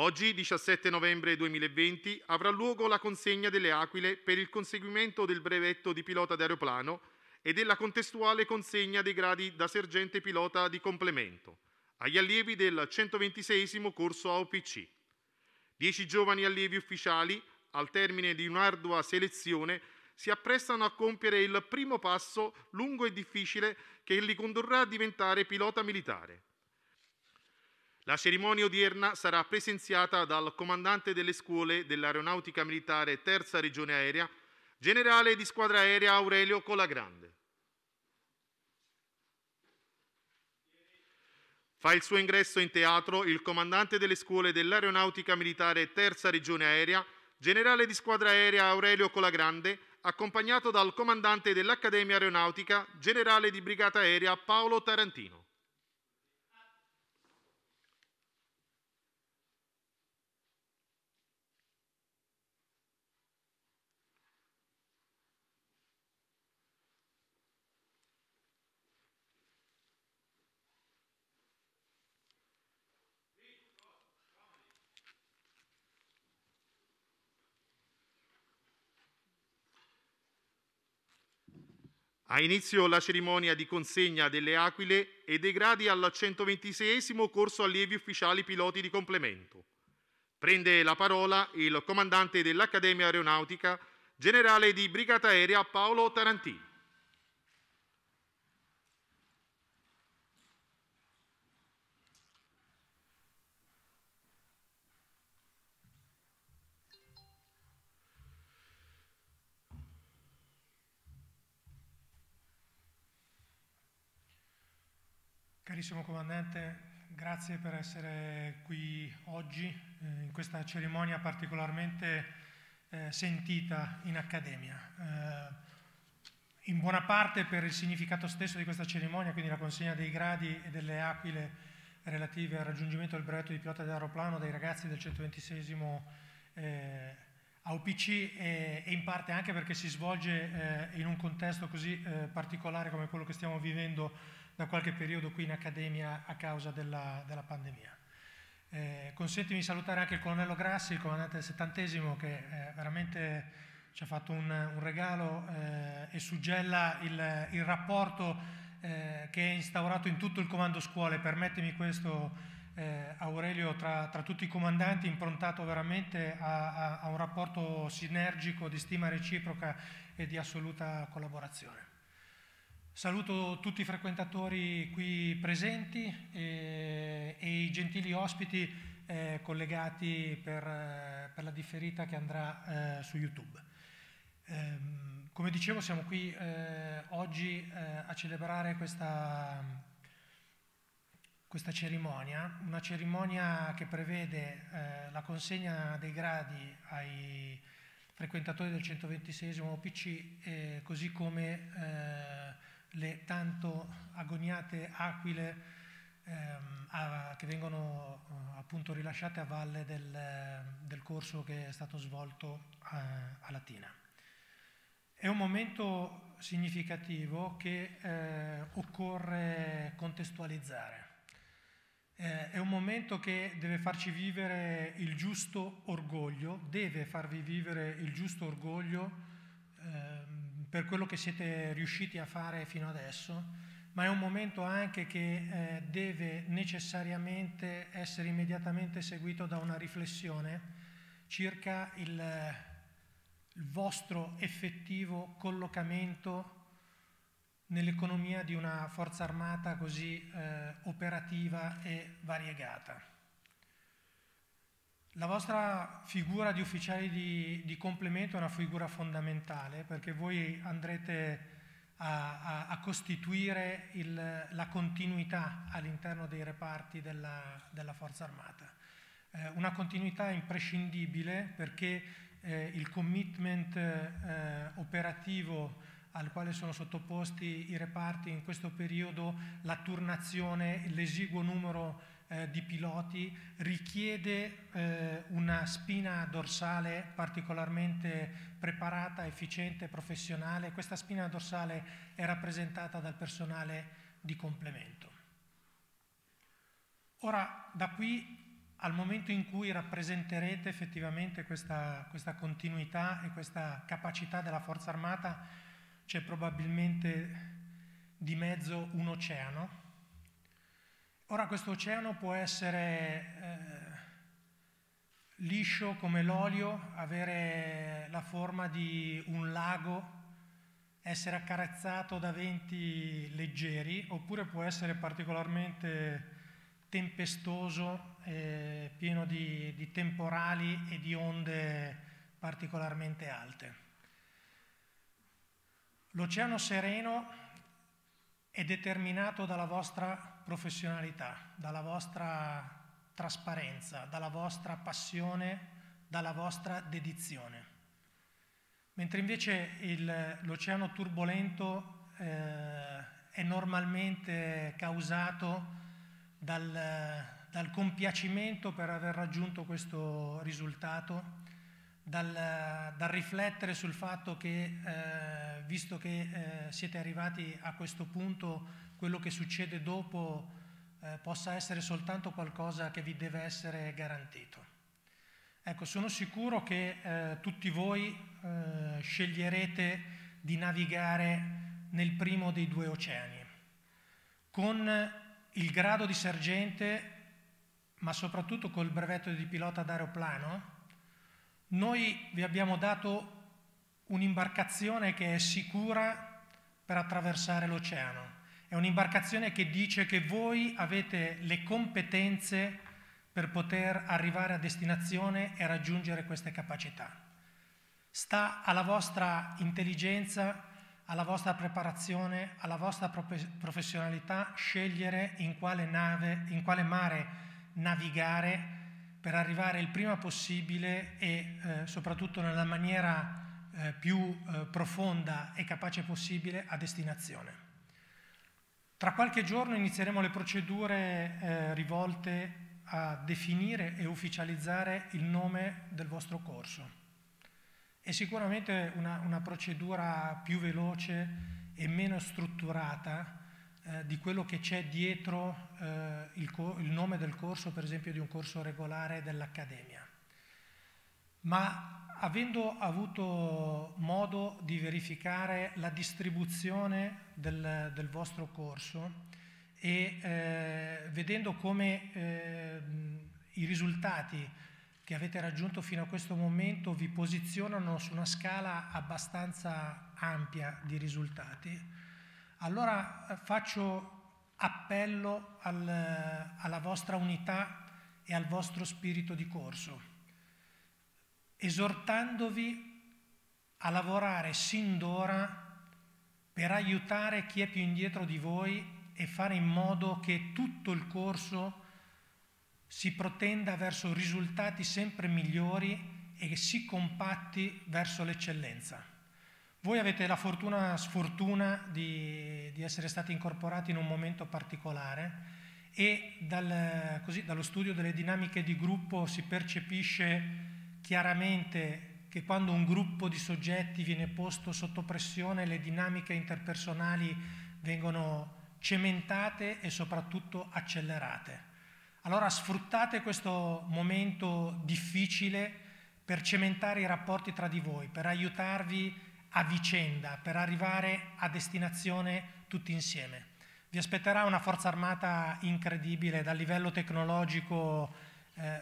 Oggi, 17 novembre 2020, avrà luogo la consegna delle aquile per il conseguimento del brevetto di pilota d'aeroplano e della contestuale consegna dei gradi da sergente pilota di complemento agli allievi del 126 corso AOPC. Dieci giovani allievi ufficiali, al termine di un'ardua selezione, si apprestano a compiere il primo passo lungo e difficile che li condurrà a diventare pilota militare. La cerimonia odierna sarà presenziata dal comandante delle scuole dell'Aeronautica Militare Terza Regione Aerea, generale di squadra aerea Aurelio Colagrande. Fa il suo ingresso in teatro il comandante delle scuole dell'Aeronautica Militare Terza Regione Aerea, generale di squadra aerea Aurelio Colagrande, accompagnato dal comandante dell'Accademia Aeronautica, generale di brigata aerea Paolo Tarantino. Ha inizio la cerimonia di consegna delle aquile e dei gradi al 126 corso allievi ufficiali piloti di complemento. Prende la parola il comandante dell'Accademia Aeronautica, generale di Brigata Aerea Paolo Tarantini. Carissimo Comandante, grazie per essere qui oggi eh, in questa cerimonia particolarmente eh, sentita in Accademia. Eh, in buona parte per il significato stesso di questa cerimonia, quindi la consegna dei gradi e delle aquile relative al raggiungimento del brevetto di pilota dell'aeroplano dai ragazzi del 126 eh, AUPC e, e, in parte anche perché si svolge eh, in un contesto così eh, particolare come quello che stiamo vivendo da qualche periodo qui in accademia a causa della, della pandemia. Eh, consentimi di salutare anche il colonnello Grassi, il comandante del settantesimo, che eh, veramente ci ha fatto un, un regalo eh, e suggella il, il rapporto eh, che è instaurato in tutto il comando scuole. Permettimi questo, eh, Aurelio, tra, tra, tutti i comandanti, improntato veramente a, a, a un rapporto sinergico di stima reciproca e di assoluta collaborazione. Saluto tutti i frequentatori qui presenti e, eh, e i gentili ospiti eh, collegati per, eh, per, la differita che andrà eh, su YouTube. Ehm, come dicevo siamo qui eh, oggi eh, a celebrare questa, questa, cerimonia, una cerimonia che prevede la consegna dei gradi ai frequentatori del 126 PC così come le tanto agoniate aquile ehm, a, che vengono eh, appunto rilasciate a valle del, eh, del, corso che è stato svolto eh, a Latina. È un momento significativo che eh, occorre contestualizzare. Eh, è un momento che deve farci vivere il giusto orgoglio, deve farvi vivere il giusto orgoglio eh, per quello che siete riusciti a fare fino adesso, ma è un momento anche che eh, deve necessariamente essere immediatamente seguito da una riflessione circa il, il vostro effettivo collocamento nell'economia di una forza armata così eh, operativa e variegata. La vostra figura di ufficiali di, di, complemento è una figura fondamentale perché voi andrete a, a, a costituire il, la continuità all'interno dei reparti della, della Forza Armata. Eh, una continuità imprescindibile perché eh, il commitment eh, operativo al quale sono sottoposti i reparti in questo periodo, la turnazione, l'esiguo numero eh, di piloti richiede eh, una spina dorsale particolarmente preparata, efficiente, professionale. Questa spina dorsale è rappresentata dal personale di complemento. Ora, da qui al momento in cui rappresenterete effettivamente questa, questa continuità e questa capacità della Forza Armata, c'è probabilmente di mezzo un oceano Ora questo oceano può essere eh, liscio come l'olio, avere la forma di un lago, essere accarezzato da venti leggeri, oppure può essere particolarmente tempestoso, eh, pieno di, di temporali e di onde particolarmente alte. L'oceano sereno è determinato dalla vostra professionalità, dalla vostra trasparenza, dalla vostra passione, dalla vostra dedizione. Mentre invece l'oceano turbolento eh, è normalmente causato dal, dal compiacimento per aver raggiunto questo risultato, dal, dal, riflettere sul fatto che, eh, visto che eh, siete arrivati a questo punto, quello che succede dopo eh, possa essere soltanto qualcosa che vi deve essere garantito. Ecco, sono sicuro che eh, tutti voi eh, sceglierete di navigare nel primo dei due oceani, con il grado di sergente, ma soprattutto col brevetto di pilota d'aeroplano, noi vi abbiamo dato un'imbarcazione che è sicura per attraversare l'oceano. È un'imbarcazione che dice che voi avete le competenze per poter arrivare a destinazione e raggiungere queste capacità. Sta alla vostra intelligenza, alla vostra preparazione, alla vostra professionalità scegliere in quale nave, in quale mare navigare per arrivare il prima possibile e eh, soprattutto nella maniera eh, più eh, profonda e capace possibile a destinazione. Tra qualche giorno inizieremo le procedure eh, rivolte a definire e ufficializzare il nome del vostro corso. È sicuramente una, una procedura più veloce e meno strutturata eh, di quello che c'è dietro eh, il nome del corso, per esempio di un corso regolare dell'Accademia, ma avendo avuto modo di verificare la distribuzione del, del vostro corso e eh, vedendo come eh, i risultati che avete raggiunto fino a questo momento vi posizionano su una scala abbastanza ampia di risultati, allora eh, faccio appello al, alla vostra unità e al vostro spirito di corso, esortandovi a lavorare sin d'ora per aiutare chi è più indietro di voi e fare in modo che tutto il corso si protenda verso risultati sempre migliori e che si compatti verso l'eccellenza. Voi avete la fortuna, sfortuna di, di essere stati incorporati in un momento particolare e dal, così, dallo studio delle dinamiche di gruppo si percepisce chiaramente che quando un gruppo di soggetti viene posto sotto pressione le dinamiche interpersonali vengono cementate e soprattutto accelerate. Allora sfruttate questo momento difficile per cementare i rapporti tra di voi, per aiutarvi a a vicenda per arrivare a destinazione tutti insieme. Vi aspetterà una forza armata incredibile dal livello tecnologico eh,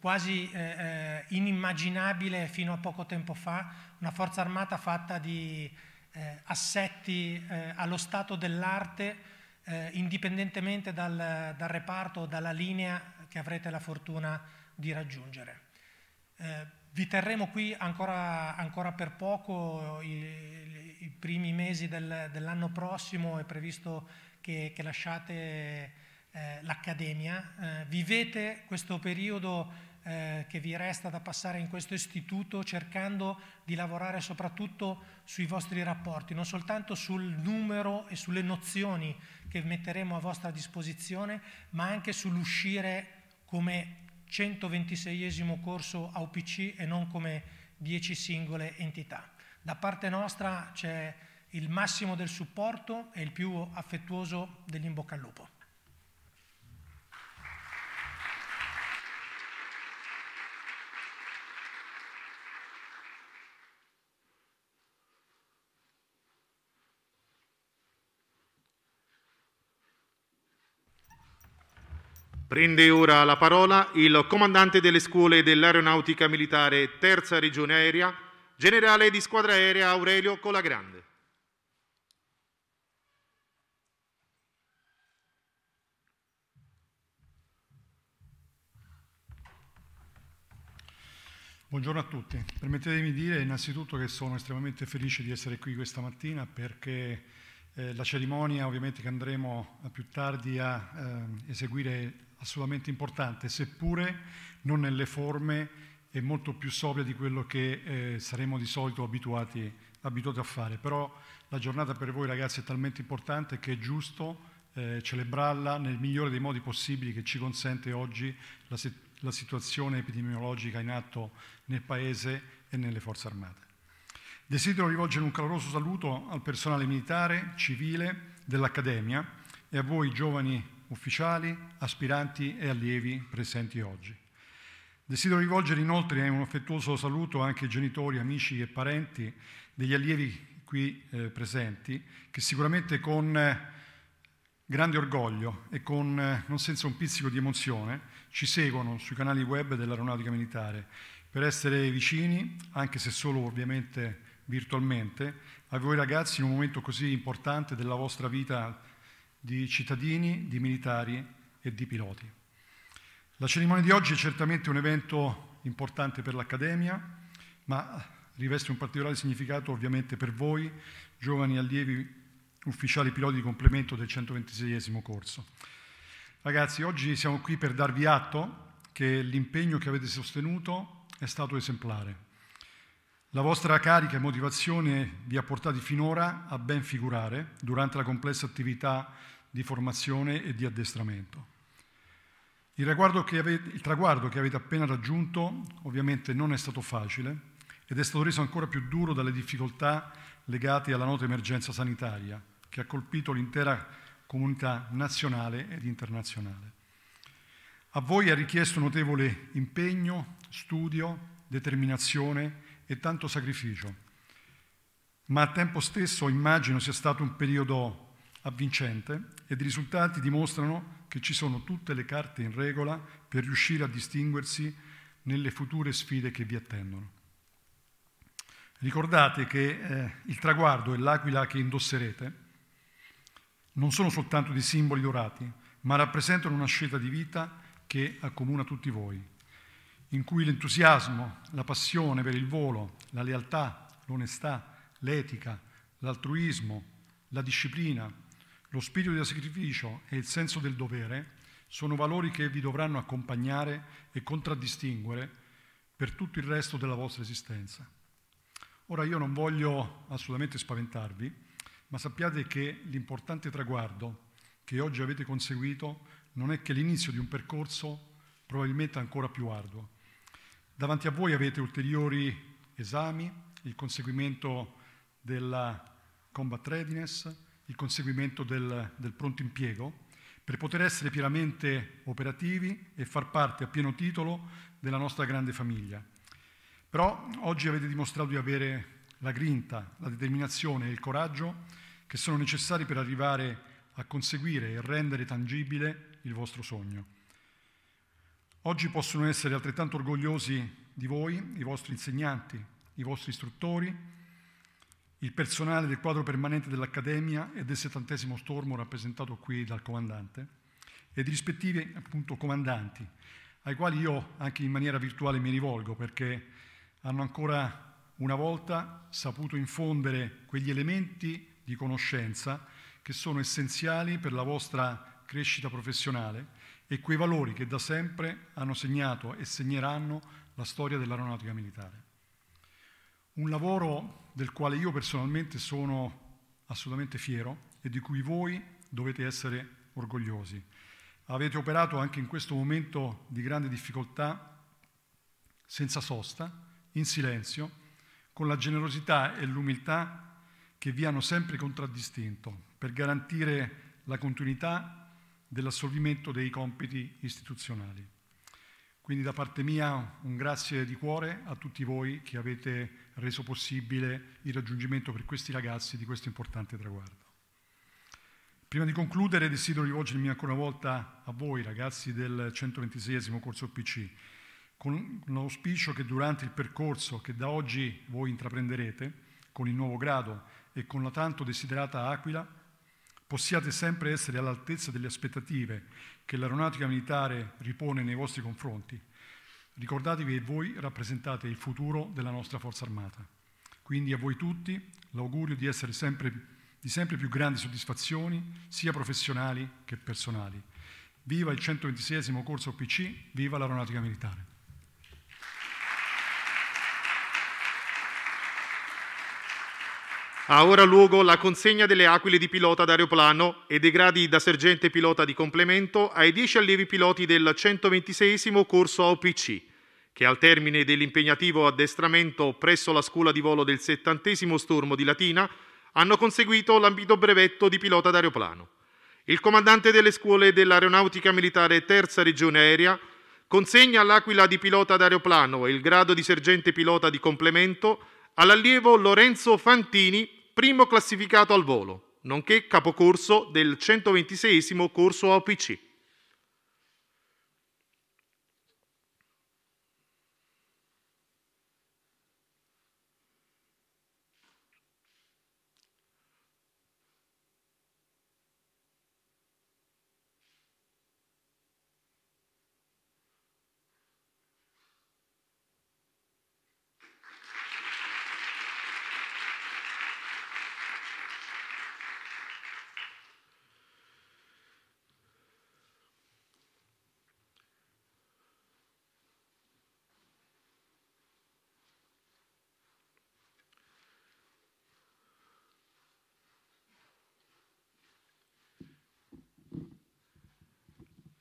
quasi eh, eh inimmaginabile fino a poco tempo fa, una forza armata fatta di eh, assetti eh, allo stato dell'arte, eh, indipendentemente dal, dal reparto o dalla linea che avrete la fortuna di raggiungere. Vi terremo qui ancora, ancora per poco, i, i primi mesi del, dell'anno prossimo è previsto che, che lasciate eh, l'accademia. Eh, vivete questo periodo eh, che vi resta da passare in questo istituto cercando di lavorare soprattutto sui vostri rapporti, non soltanto sul numero e sulle nozioni che metteremo a vostra disposizione, ma anche sull'uscire come 126 corso AUPC e non come 10 singole entità. Da parte nostra c'è il massimo del supporto e il più affettuoso bocca al lupo. Prende ora la parola il comandante delle scuole dell'aeronautica militare terza regione aerea, generale di squadra aerea Aurelio Colagrande. Buongiorno a tutti. Permettetemi di dire innanzitutto che sono estremamente felice di essere qui questa mattina perché eh, la cerimonia ovviamente che andremo a più tardi a eh, eseguire assolutamente importante, seppure non nelle forme e molto più sobria di quello che eh, saremo di solito abituati, abituati, a fare. Però la giornata per voi ragazzi è talmente importante che è giusto eh, celebrarla nel migliore dei modi possibili che ci consente oggi la, la situazione epidemiologica in atto nel Paese e nelle Forze Armate. Desidero rivolgere un caloroso saluto al personale militare, civile, dell'Accademia e a voi giovani ufficiali, aspiranti e allievi presenti oggi. Desidero rivolgere inoltre un affettuoso saluto anche ai genitori, amici e parenti degli allievi qui eh, presenti, che sicuramente con eh, grande orgoglio e con eh, non senza un pizzico di emozione ci seguono sui canali web dell'aeronautica militare per essere vicini, anche se solo ovviamente virtualmente, a voi ragazzi in un momento così importante della vostra vita di cittadini, di militari e di piloti. La cerimonia di oggi è certamente un evento importante per l'Accademia, ma riveste un particolare significato ovviamente per voi, giovani allievi ufficiali piloti di complemento del 126 corso. Ragazzi, oggi siamo qui per darvi atto che l'impegno che avete sostenuto è stato esemplare. La vostra carica e motivazione vi ha portati finora a ben figurare durante la complessa attività di formazione e di addestramento. Il, avete, il traguardo che avete appena raggiunto ovviamente non è stato facile ed è stato reso ancora più duro dalle difficoltà legate alla nota emergenza sanitaria che ha colpito l'intera comunità nazionale ed internazionale. A voi ha richiesto notevole impegno, studio, determinazione e tanto sacrificio, ma al tempo stesso immagino sia stato un periodo avvincente ed i risultati dimostrano che ci sono tutte le carte in regola per riuscire a distinguersi nelle future sfide che vi attendono. Ricordate che eh, il traguardo e l'aquila che indosserete non sono soltanto dei simboli dorati, ma rappresentano una scelta di vita che accomuna tutti voi, in cui l'entusiasmo, la passione per il volo, la lealtà, l'onestà, l'etica, l'altruismo, la disciplina, lo spirito del sacrificio e il senso del dovere sono valori che vi dovranno accompagnare e contraddistinguere per tutto il resto della vostra esistenza. Ora io non voglio assolutamente spaventarvi, ma sappiate che l'importante traguardo che oggi avete conseguito non è che l'inizio di un percorso probabilmente ancora più arduo. Davanti a voi avete ulteriori esami, il conseguimento della combat readiness, il conseguimento del, del pronto impiego, per poter essere pienamente operativi e far parte a pieno titolo della nostra grande famiglia. Però oggi avete dimostrato di avere la grinta, la determinazione e il coraggio che sono necessari per arrivare a conseguire e rendere tangibile il vostro sogno. Oggi possono essere altrettanto orgogliosi di voi, i vostri insegnanti, i vostri istruttori, il personale del quadro permanente dell'Accademia e del settantesimo stormo rappresentato qui dal comandante e i rispettivi appunto comandanti, ai quali io anche in maniera virtuale mi rivolgo perché hanno ancora una volta saputo infondere quegli elementi di conoscenza che sono essenziali per la vostra crescita professionale e quei valori che da sempre hanno segnato e segneranno la storia dell'aeronautica militare. Un lavoro del quale io personalmente sono assolutamente fiero e di cui voi dovete essere orgogliosi. Avete operato anche in questo momento di grande difficoltà, senza sosta, in silenzio, con la generosità e l'umiltà che vi hanno sempre contraddistinto, per garantire la continuità dell'assolvimento dei compiti istituzionali. Quindi da parte mia un grazie di cuore a tutti voi che avete reso possibile il raggiungimento per questi ragazzi di questo importante traguardo. Prima di concludere desidero rivolgermi ancora una volta a voi ragazzi del 126 corso PC, con l'auspicio che durante il percorso che da oggi voi intraprenderete con il nuovo grado e con la tanto desiderata Aquila, possiate sempre essere all'altezza delle aspettative che l'aeronautica militare ripone nei vostri confronti. Ricordatevi che voi rappresentate il futuro della nostra forza armata. Quindi a voi tutti l'augurio di essere sempre, di sempre più grandi soddisfazioni, sia professionali che personali. Viva il 126 corso OPC, viva l'aeronautica militare. Ha ora luogo la consegna delle aquile di pilota d'aeroplano e dei gradi da sergente pilota di complemento ai 10 allievi piloti del 126 corso AOPC, che al termine dell'impegnativo addestramento presso la scuola di volo del 70 Stormo di Latina hanno conseguito l'ambito brevetto di pilota d'aeroplano. Il comandante delle scuole dell'Aeronautica Militare Terza Regione Aerea consegna l'aquila di pilota d'aeroplano e il grado di sergente pilota di complemento all'allievo Lorenzo Fantini primo classificato al volo, nonché capocorso del 126 corso APC.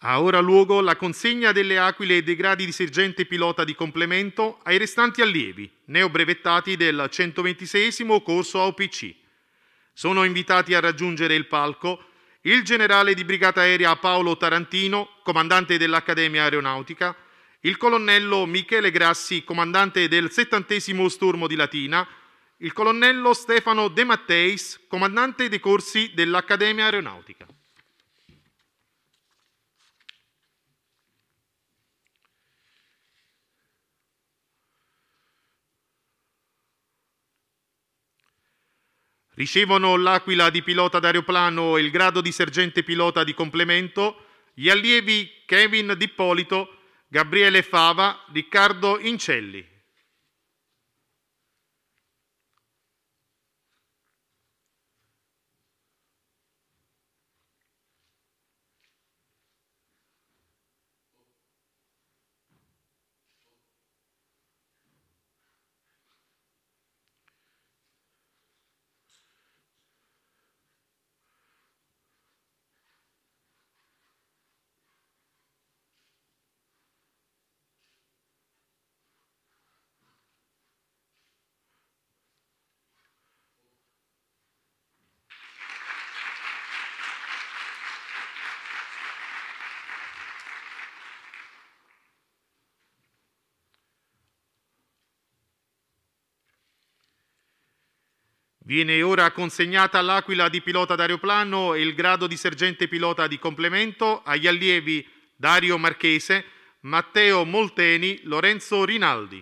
Ha ora luogo la consegna delle aquile e dei gradi di sergente pilota di complemento ai restanti allievi, neobrevettati del 126 corso AOPC. Sono invitati a raggiungere il palco il generale di brigata aerea Paolo Tarantino, comandante dell'Accademia Aeronautica, il colonnello Michele Grassi, comandante del 70 Sturmo di Latina, il colonnello Stefano De Matteis, comandante dei corsi dell'Accademia Aeronautica. ricevono l'aquila di pilota d'aeroplano e il grado di sergente pilota di complemento gli allievi Kevin Dippolito, Gabriele Fava, Riccardo Incelli. Viene ora consegnata l'aquila di pilota d'aeroplano e il grado di sergente pilota di complemento agli allievi Dario Marchese, Matteo Molteni, Lorenzo Rinaldi.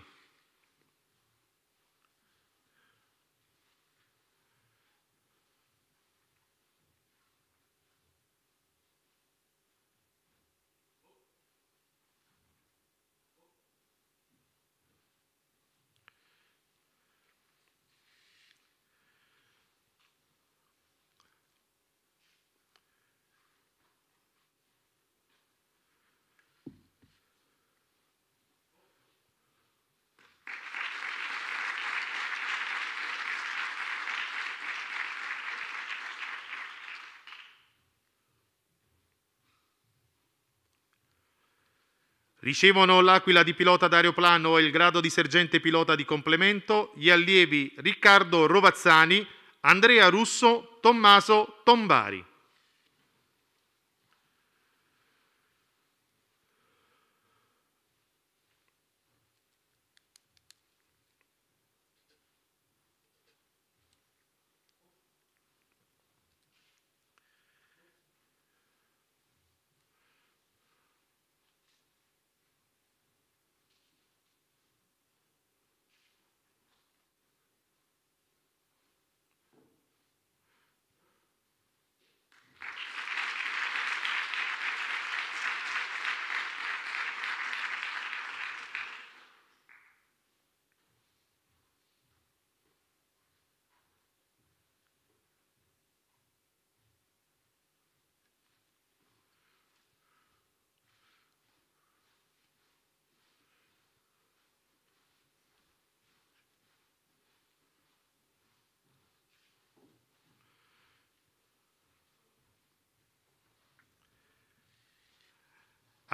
Ricevono l'aquila di pilota d'aeroplano e il grado di sergente pilota di complemento gli allievi Riccardo Rovazzani, Andrea Russo, Tommaso Tombari.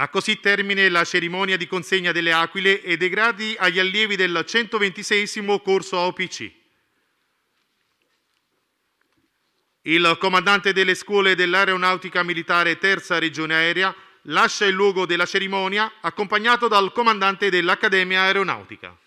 Ha così termine la cerimonia di consegna delle aquile e dei gradi agli allievi del 126 corso AOPC. Il comandante delle scuole dell'Aeronautica Militare Terza Regione Aerea lascia il luogo della cerimonia accompagnato dal comandante dell'Accademia Aeronautica.